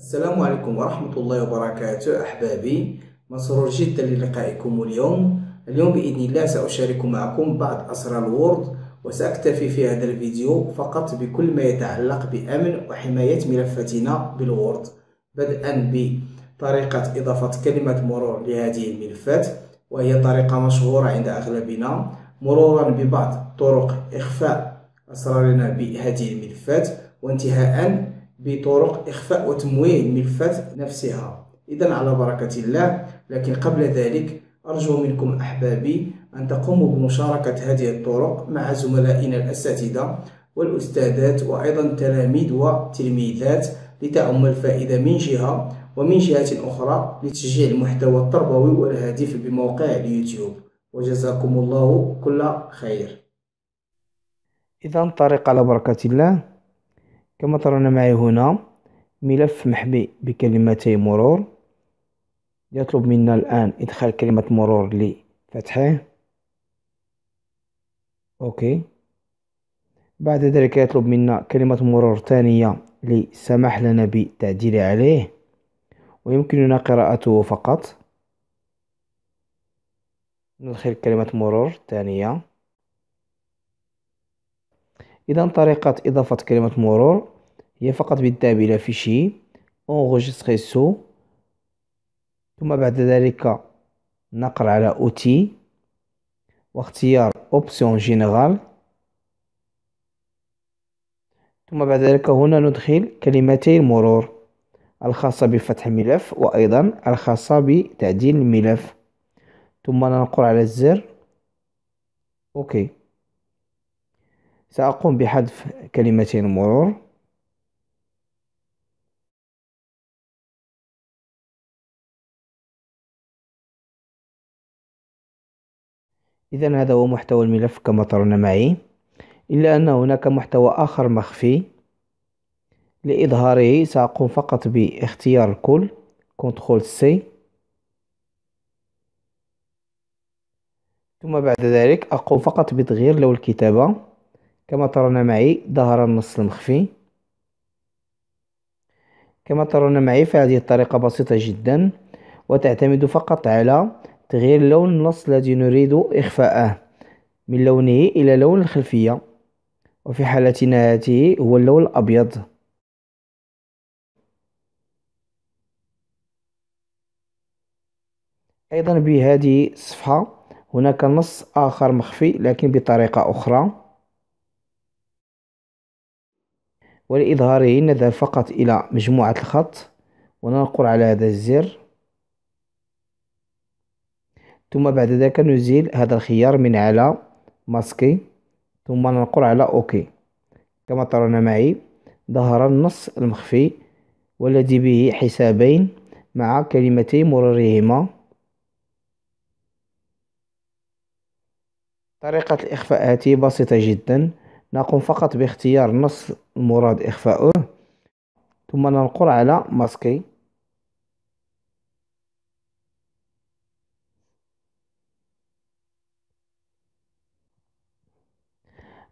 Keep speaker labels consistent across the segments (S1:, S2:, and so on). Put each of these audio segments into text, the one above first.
S1: السلام عليكم ورحمة الله وبركاته أحبابي مسرور جدا للقائكم اليوم اليوم بإذن الله سأشارك معكم بعض أسرار الوورد وسأكتفي في هذا الفيديو فقط بكل ما يتعلق بأمن وحماية ملفاتنا بالوورد بدءا بطريقة إضافة كلمة مرور لهذه الملفات وهي طريقة مشهورة عند أغلبنا مرورا ببعض طرق إخفاء أسرارنا بهذه الملفات وانتهاء بطرق إخفاء وتمويه الملفات نفسها إذا على بركة الله لكن قبل ذلك أرجو منكم أحبابي أن تقوموا بمشاركة هذه الطرق مع زملائنا الأساتذة والأستاذات وأيضا تلاميذ وتلميذات لتعم الفائدة من جهة ومن جهة أخرى لتشجيع المحتوى التربوي والهادف بموقع اليوتيوب وجزاكم الله كل خير إذا طريق على بركة الله كما ترون معي هنا ملف محمي بكلمتي مرور يطلب منا الآن إدخال كلمة مرور لفتحه أوكي بعد ذلك يطلب منا كلمة مرور ثانية لسمح لنا بالتعديل عليه ويمكننا قراءته فقط ندخل كلمة مرور ثانية إذا طريقة إضافة كلمة مرور هي فقط بالذهاب إلى فيشي أونغوجيستخي سو ثم بعد ذلك نقر على أوتي واختيار أوبسيون جينيرال ثم بعد ذلك هنا ندخل كلمتي المرور الخاصة بفتح الملف وأيضا الخاصة بتعديل الملف ثم ننقر على الزر أوكي سأقوم بحذف كلمتي المرور إذا هذا هو محتوى الملف كما ترون معي إلا أن هناك محتوى آخر مخفي لإظهاره سأقوم فقط باختيار الكل كنترول سي ثم بعد ذلك أقوم فقط بتغيير لون الكتابة كما ترون معي ظهر النص المخفي كما ترون معي فهذه الطريقة بسيطة جدا وتعتمد فقط على تغيير لون النص الذي نريد إخفاءه من لونه إلى لون الخلفية وفي حالتنا هذه هو اللون الأبيض أيضا بهذه الصفحة هناك نص آخر مخفي لكن بطريقة أخرى ولإظهاره نذهب فقط إلى مجموعة الخط وننقر على هذا الزر ثم بعد ذلك نزيل هذا الخيار من على ماسكي ثم ننقر على اوكي كما ترون معي ظهر النص المخفي والذي به حسابين مع كلمتي مرورهما طريقة الإخفاء هذه بسيطة جدا نقوم فقط باختيار النص المراد إخفاؤه ثم ننقر على ماسكي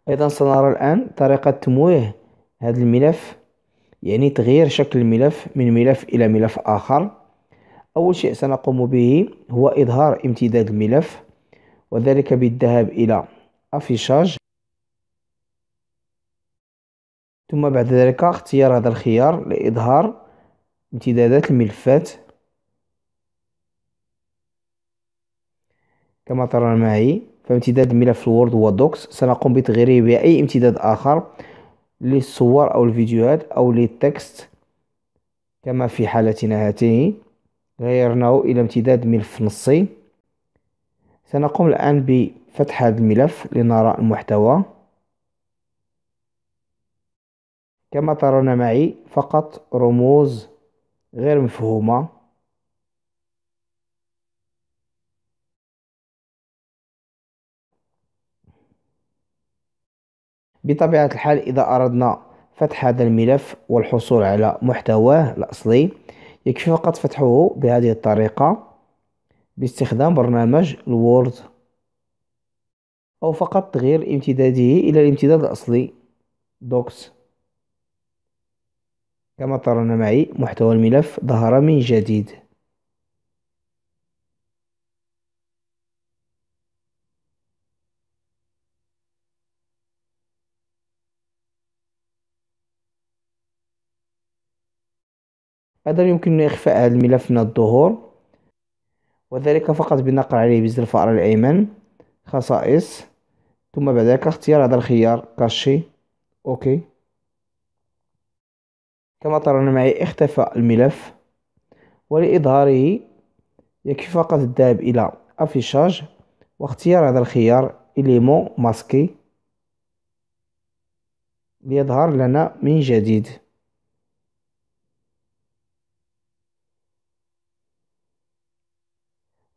S1: أيضا سنرى الآن طريقة تمويه هذا الملف يعني تغيير شكل الملف من ملف إلى ملف آخر أول شيء سنقوم به هو إظهار امتداد الملف وذلك بالذهاب إلى أفيشاج ثم بعد ذلك اختيار هذا الخيار لإظهار امتدادات الملفات كما ترون معي فامتداد ملف الوورد هو دوكس سنقوم بتغييره بأي امتداد آخر للصور أو الفيديوهات أو للتكست كما في حالتنا هاته غيرناه إلى امتداد ملف نصي سنقوم الآن بفتح هذا الملف لنرى المحتوى كما ترون معي فقط رموز غير مفهومة بطبيعة الحال إذا أردنا فتح هذا الملف والحصول على محتواه الأصلي يكفي فقط فتحه بهذه الطريقة باستخدام برنامج الوورد أو فقط تغيير امتداده إلى الامتداد الأصلي دوكس كما ترون معي محتوى الملف ظهر من جديد أيضا يمكن إخفاء هذا الملف من الظهور وذلك فقط بنقر عليه بزر الفأرة الأيمن خصائص ثم بعد ذلك اختيار هذا الخيار كاشي أوكي كما ترون معي اختفى الملف ولإظهاره يكفي فقط الذهاب إلى أفيشاج واختيار هذا الخيار إليمو ماسكي ليظهر لنا من جديد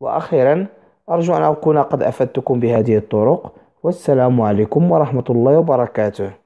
S1: وأخيرا أرجو أن أكون قد أفدتكم بهذه الطرق والسلام عليكم ورحمة الله وبركاته